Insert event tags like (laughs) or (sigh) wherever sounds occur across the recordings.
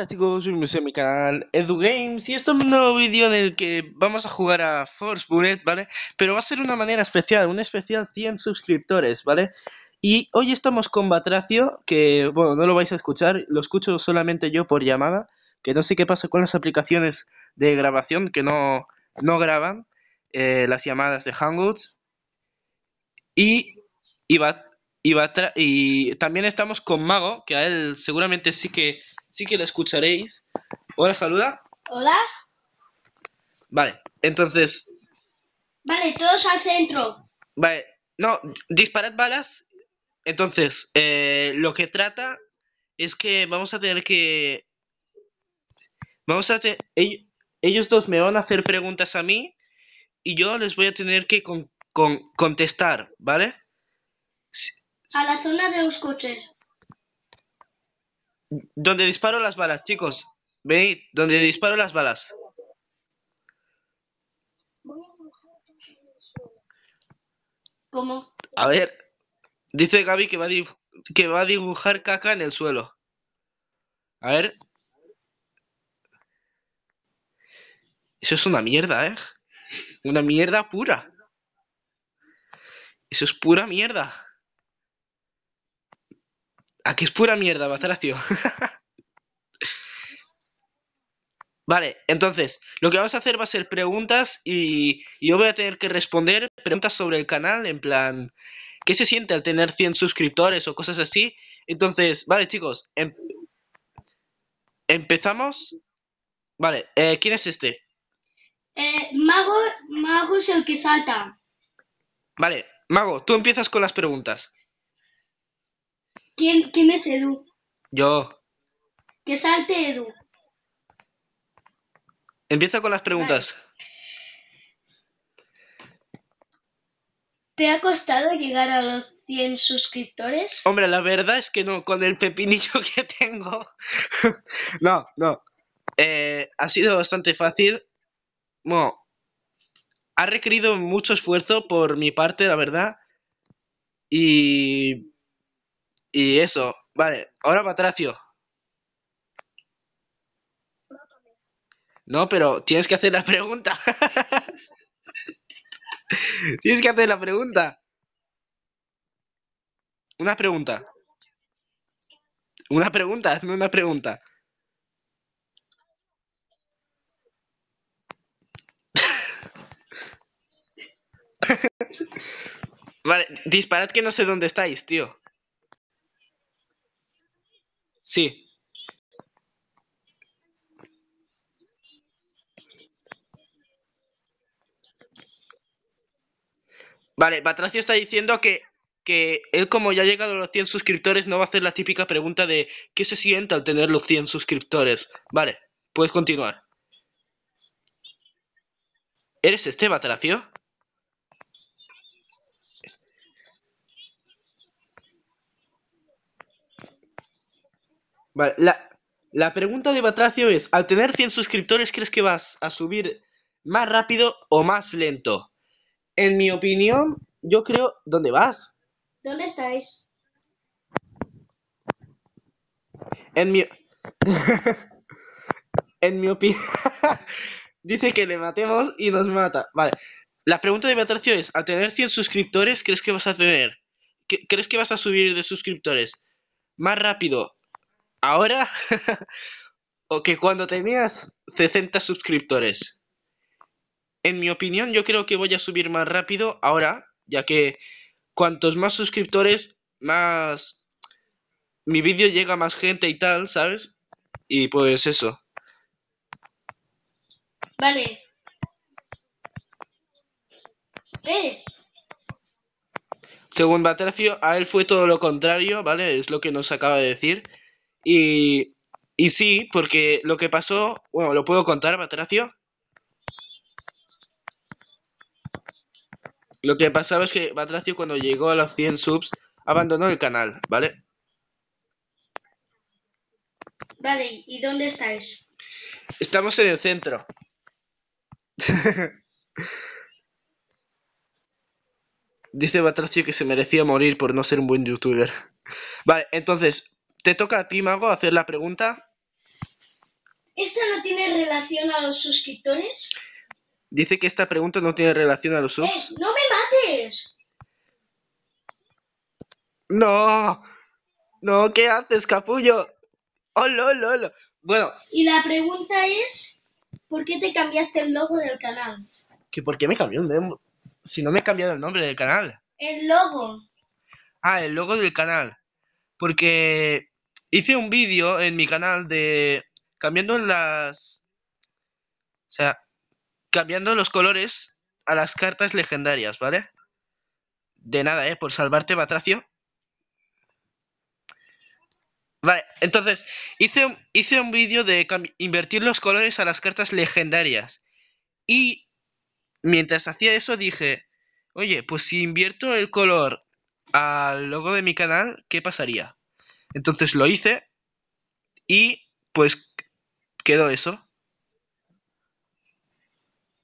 Hola chicos, bienvenidos a mi canal EduGames y esto es un nuevo vídeo en el que vamos a jugar a Force Bullet, ¿vale? Pero va a ser una manera especial, un especial 100 suscriptores, ¿vale? Y hoy estamos con Batracio, que bueno, no lo vais a escuchar, lo escucho solamente yo por llamada, que no sé qué pasa con las aplicaciones de grabación, que no, no graban eh, las llamadas de Hangouts. Y, y, y también estamos con Mago, que a él seguramente sí que sí que la escucharéis. Hola, saluda. Hola. Vale, entonces. Vale, todos al centro. Vale, no, disparad balas. Entonces, eh, lo que trata es que vamos a tener que. Vamos a tener. Ellos dos me van a hacer preguntas a mí y yo les voy a tener que con, contestar, ¿vale? A la zona de los coches. Donde disparo las balas, chicos. Venid, donde disparo las balas. ¿Cómo? A ver. Dice Gaby que que va a dibujar caca en el suelo. A ver. Eso es una mierda, ¿eh? Una mierda pura. Eso es pura mierda. Aquí es pura mierda, Batracio. (laughs) vale, entonces, lo que vamos a hacer va a ser preguntas y, yo voy a tener que responder preguntas sobre el canal, en plan, ¿qué se siente al tener 100 suscriptores o cosas así? Entonces, vale, chicos, em, empezamos. Vale, eh, ¿quién es este? Eh, mago, Mago es el que salta. Vale, Mago, tú empiezas con las preguntas. ¿Quién, es Edu? Yo. Que salte Edu. Empieza con las preguntas. ¿Te ha costado llegar a los 100 suscriptores? Hombre, la verdad es que no, con el pepinillo (laughs) que tengo. (laughs) no, no. Eh, ha sido bastante fácil. Bueno, ha requerido mucho esfuerzo por mi parte, la verdad. Y y eso, vale, ahora Patracio. No, pero tienes que hacer la pregunta. (laughs) tienes que hacer la pregunta. Una pregunta. Una pregunta, hazme una pregunta. (laughs) vale, disparad que no sé dónde estáis, tío sí Vale, Batracio está diciendo que, que él como ya ha llegado a los 100 suscriptores no va a hacer la típica pregunta de ¿qué se siente al tener los 100 suscriptores? Vale, puedes continuar. ¿Eres este Batracio? Vale, la, la pregunta de Batracio es, al tener 100 suscriptores, ¿crees que vas a subir más rápido o más lento? En mi opinión, yo creo... ¿Dónde vas? ¿Dónde estáis? En mi... (laughs) en mi opinión... (laughs) Dice que le matemos y nos mata. Vale. La pregunta de Batracio es, al tener 100 suscriptores, ¿crees que vas a tener... ¿Crees que vas a subir de suscriptores más rápido ahora (laughs) o que cuando tenías 60 suscriptores. En mi opinión, yo creo que voy a subir más rápido ahora, ya que cuantos más suscriptores, más mi vídeo llega a más gente y tal, ¿sabes? Y pues eso. Vale. Eh. Según Batracio, a él fue todo lo contrario, ¿vale? Es lo que nos acaba de decir. Y, y sí, porque lo que pasó, bueno, lo puedo contar, Batracio. Lo que pasaba es que Batracio cuando llegó a los 100 subs abandonó el canal, ¿vale? Vale, ¿y dónde estáis? Estamos en el centro. (laughs) Dice Batracio que se merecía morir por no ser un buen youtuber. Vale, entonces, te toca a ti, Mago, hacer la pregunta. ¿Esta no tiene relación a los suscriptores? Dice que esta pregunta no tiene relación a los subs. ¡Eh! ¡No me mates! ¡No! ¡No! ¿Qué haces, capullo? ¡Hola, oh, lo, Bueno. Y la pregunta es: ¿por qué te cambiaste el logo del canal? ¿Que ¿Por qué me cambió el nombre? Si no me he cambiado el nombre del canal. El logo. Ah, el logo del canal. Porque hice un vídeo en mi canal de cambiando las o sea, cambiando los colores a las cartas legendarias, ¿vale? De nada, eh, por salvarte Batracio. Vale, entonces hice hice un vídeo de invertir los colores a las cartas legendarias. Y mientras hacía eso dije, oye, pues si invierto el color al logo de mi canal, ¿qué pasaría? Entonces lo hice y pues quedó eso.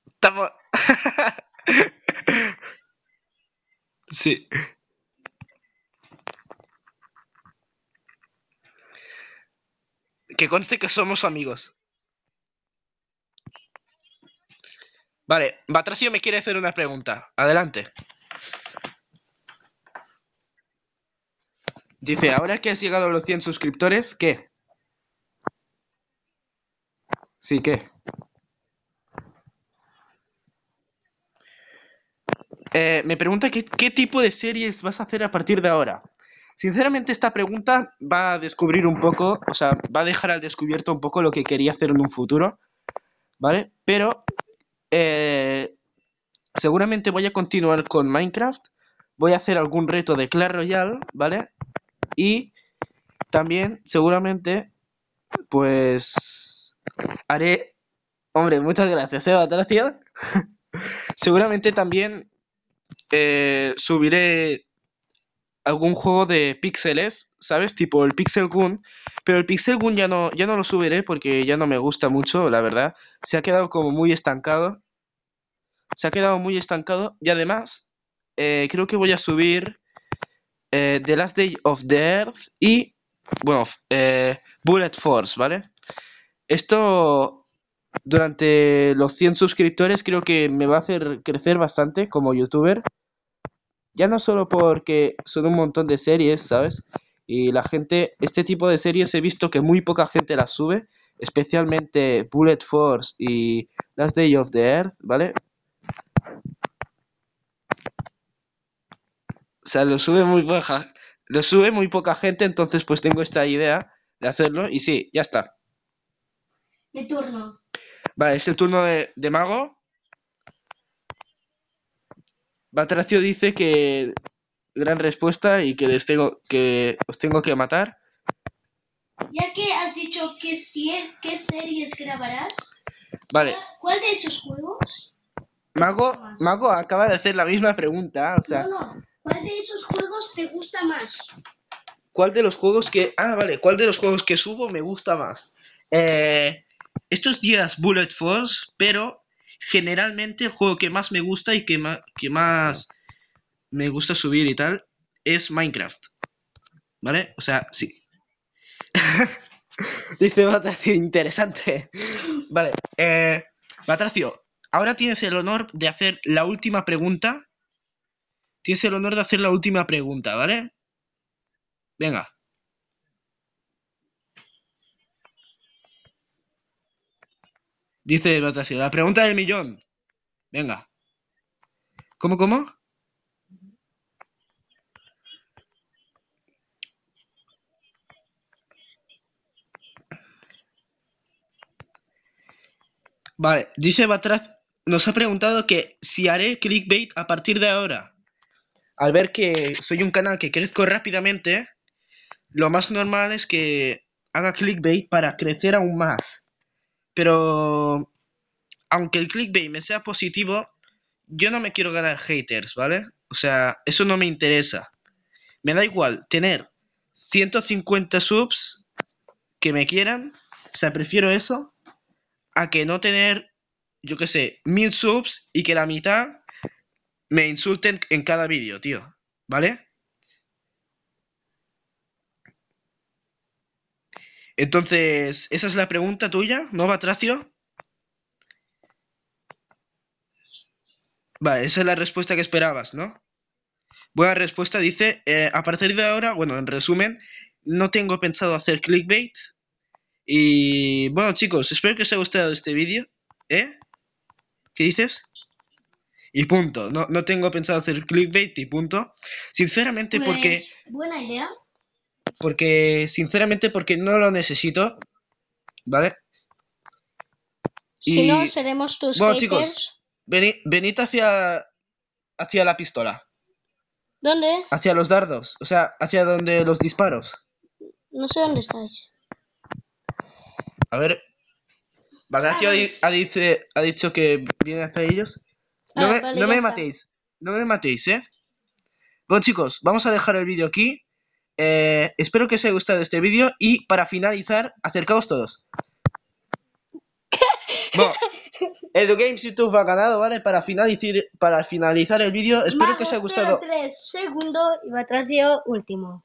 Estamos... (laughs) sí. Que conste que somos amigos. Vale, Batracio me quiere hacer una pregunta. Adelante. Dice, ahora que has llegado a los 100 suscriptores, ¿qué? Sí, ¿qué? Eh, me pregunta qué, tipo de series vas a hacer a partir de ahora. Sinceramente, esta pregunta va a descubrir un poco, o sea, va a dejar al descubierto un poco lo que quería hacer en un futuro, ¿vale? Pero eh, seguramente voy a continuar con Minecraft, voy a hacer algún reto de Clash Royale, ¿vale? Y también seguramente pues haré... Hombre, muchas gracias, gracias ¿eh, (laughs) seguramente también eh, subiré algún juego de píxeles, ¿sabes? Tipo el Pixel Gun. Pero el Pixel Gun ya no, ya no lo subiré porque ya no me gusta mucho, la verdad. Se ha quedado como muy estancado. Se ha quedado muy estancado. Y además, eh, creo que voy a subir eh, the Last Day of the Earth y, bueno, eh, Bullet Force, ¿vale? Esto, durante los 100 suscriptores, creo que me va a hacer crecer bastante como youtuber. Ya no solo porque son un montón de series, ¿sabes? Y la gente, este tipo de series he visto que muy poca gente las sube, especialmente Bullet Force y Last Day of the Earth, ¿vale? o sea, lo sube muy baja, lo sube muy poca gente, entonces pues tengo esta idea de hacerlo y sí, ya está. Mi turno. Vale, es el turno de, Mago. Batracio dice que gran respuesta y que les tengo que os tengo que matar. Ya que has dicho qué, qué series grabarás. Vale. ¿Cuál de esos juegos? Mago, Mago acaba de hacer la misma pregunta, o sea. ¿Cuál de esos juegos te gusta más? ¿Cuál de los juegos que... Ah, vale, ¿cuál de los juegos que subo me gusta más? Eh, estos días Bullet Force, pero generalmente el juego que más me gusta y que, que más me gusta subir y tal es Minecraft. ¿Vale? O sea, sí. (laughs) Dice Batracio, interesante. vale. Eh, Batracio, ahora tienes el honor de hacer la última pregunta Tienes el honor de hacer la última pregunta, ¿vale? Venga. Dice Batasio, la pregunta del millón. Venga. ¿Cómo, cómo? Vale, dice Batraz, nos ha preguntado que si haré clickbait a partir de ahora al ver que soy un canal que crezco rápidamente, lo más normal es que haga clickbait para crecer aún más. Pero aunque el clickbait me sea positivo, yo no me quiero ganar haters, ¿vale? O sea, eso no me interesa. Me da igual tener 150 subs que me quieran, o sea, prefiero eso a que no tener, yo qué sé, 1000 subs y que la mitad me insulten en cada vídeo, tío. ¿Vale? Entonces, esa es la pregunta tuya, ¿no, Tracio? Vale, esa es la respuesta que esperabas, ¿no? Buena respuesta, dice, eh, a partir de ahora, bueno, en resumen, no tengo pensado hacer clickbait. Y bueno, chicos, espero que os haya gustado este vídeo, ¿eh? ¿Qué dices? y punto. No, tengo pensado hacer clickbait y punto. Sinceramente pues, porque... Buena idea. Porque, sinceramente, porque no lo necesito, ¿vale? Si no, seremos tus bueno, venid, hacia, hacia la pistola. ¿Dónde? Hacia los dardos, o sea, hacia donde los disparos. No sé dónde estáis. A ver. Bagacio ha, ha dicho que viene hacia ellos. No, ah, me, no me matéis, no me matéis, ¿eh? Bueno chicos, vamos a dejar el vídeo aquí. Eh, espero que os haya gustado este vídeo y para finalizar, acercaos todos. Bueno, EduGames YouTube ha ganado, ¿vale? Para finalizar, para finalizar el vídeo, espero que os haya gustado. segundo y Batracio último.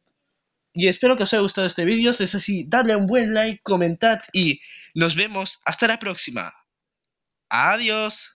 Y espero que os haya gustado este vídeo. Si es así, dadle un buen like, comentad y nos vemos hasta la próxima. Adiós.